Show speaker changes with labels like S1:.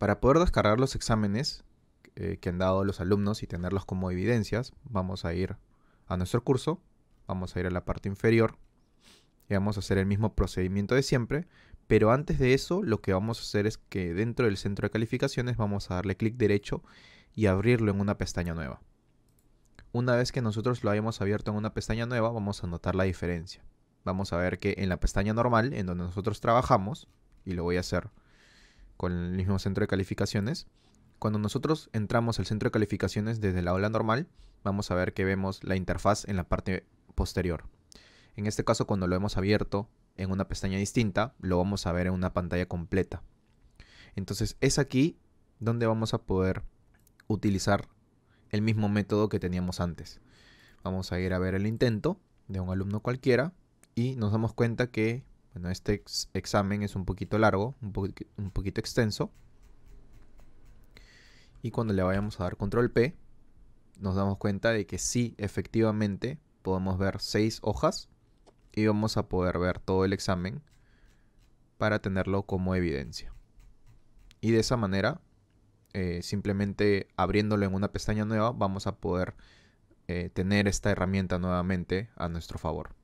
S1: Para poder descargar los exámenes eh, que han dado los alumnos y tenerlos como evidencias, vamos a ir a nuestro curso, vamos a ir a la parte inferior y vamos a hacer el mismo procedimiento de siempre, pero antes de eso lo que vamos a hacer es que dentro del centro de calificaciones vamos a darle clic derecho y abrirlo en una pestaña nueva. Una vez que nosotros lo hayamos abierto en una pestaña nueva, vamos a notar la diferencia. Vamos a ver que en la pestaña normal, en donde nosotros trabajamos, y lo voy a hacer con el mismo centro de calificaciones. Cuando nosotros entramos al centro de calificaciones desde la ola normal, vamos a ver que vemos la interfaz en la parte posterior. En este caso, cuando lo hemos abierto en una pestaña distinta, lo vamos a ver en una pantalla completa. Entonces es aquí donde vamos a poder utilizar el mismo método que teníamos antes. Vamos a ir a ver el intento de un alumno cualquiera y nos damos cuenta que bueno, este examen es un poquito largo, un, poquito extenso. Y cuando le vayamos a dar control P, nos damos cuenta de que sí, efectivamente, podemos ver seis hojas y vamos a poder ver todo el examen para tenerlo como evidencia. Y de esa manera, eh, simplemente abriéndolo en una pestaña nueva, vamos a poder eh, tener esta herramienta nuevamente a nuestro favor.